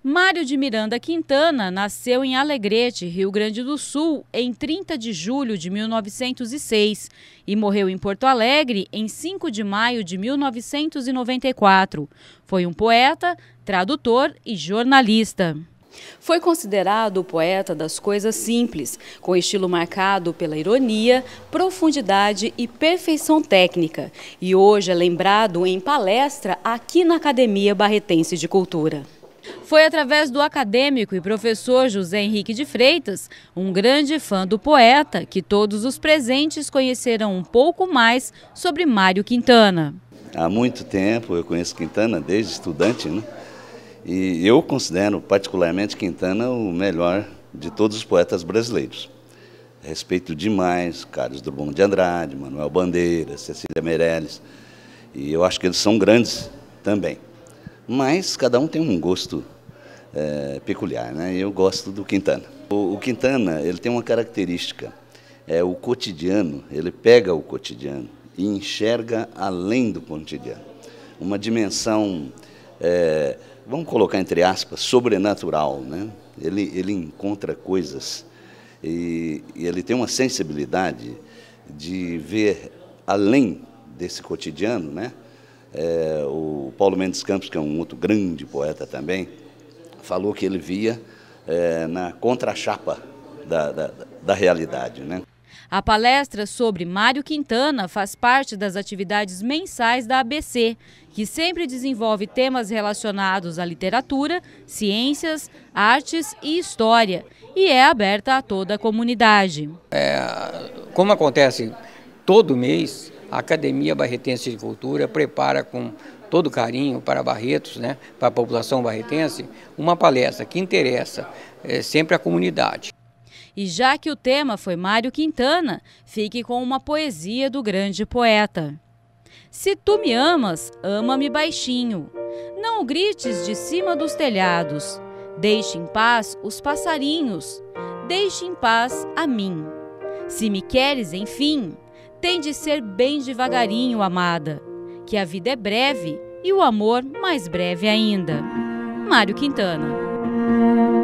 Mário de Miranda Quintana nasceu em Alegrete, Rio Grande do Sul, em 30 de julho de 1906 e morreu em Porto Alegre em 5 de maio de 1994. Foi um poeta, tradutor e jornalista. Foi considerado o poeta das coisas simples, com estilo marcado pela ironia, profundidade e perfeição técnica, e hoje é lembrado em palestra aqui na Academia Barretense de Cultura. Foi através do acadêmico e professor José Henrique de Freitas, um grande fã do poeta, que todos os presentes conheceram um pouco mais sobre Mário Quintana. Há muito tempo eu conheço Quintana, desde estudante, né? E eu considero particularmente Quintana o melhor de todos os poetas brasileiros. Respeito demais Carlos Drummond de Andrade, Manuel Bandeira, Cecília Meirelles. E eu acho que eles são grandes também. Mas cada um tem um gosto é, peculiar. Né? Eu gosto do Quintana. O, o Quintana ele tem uma característica, é o cotidiano, ele pega o cotidiano e enxerga além do cotidiano. Uma dimensão, é, vamos colocar entre aspas, sobrenatural. Né? Ele, ele encontra coisas e, e ele tem uma sensibilidade de ver além desse cotidiano, né? É, o Paulo Mendes Campos, que é um outro grande poeta também, falou que ele via é, na contrachapa da, da, da realidade. Né? A palestra sobre Mário Quintana faz parte das atividades mensais da ABC, que sempre desenvolve temas relacionados à literatura, ciências, artes e história, e é aberta a toda a comunidade. É, como acontece todo mês, a Academia Barretense de Cultura prepara com todo carinho para Barretos, né, para a população barretense, uma palestra que interessa é, sempre a comunidade. E já que o tema foi Mário Quintana, fique com uma poesia do grande poeta. Se tu me amas, ama-me baixinho. Não grites de cima dos telhados. Deixe em paz os passarinhos. Deixe em paz a mim. Se me queres, enfim, tem de ser bem devagarinho, amada que a vida é breve e o amor mais breve ainda. Mário Quintana.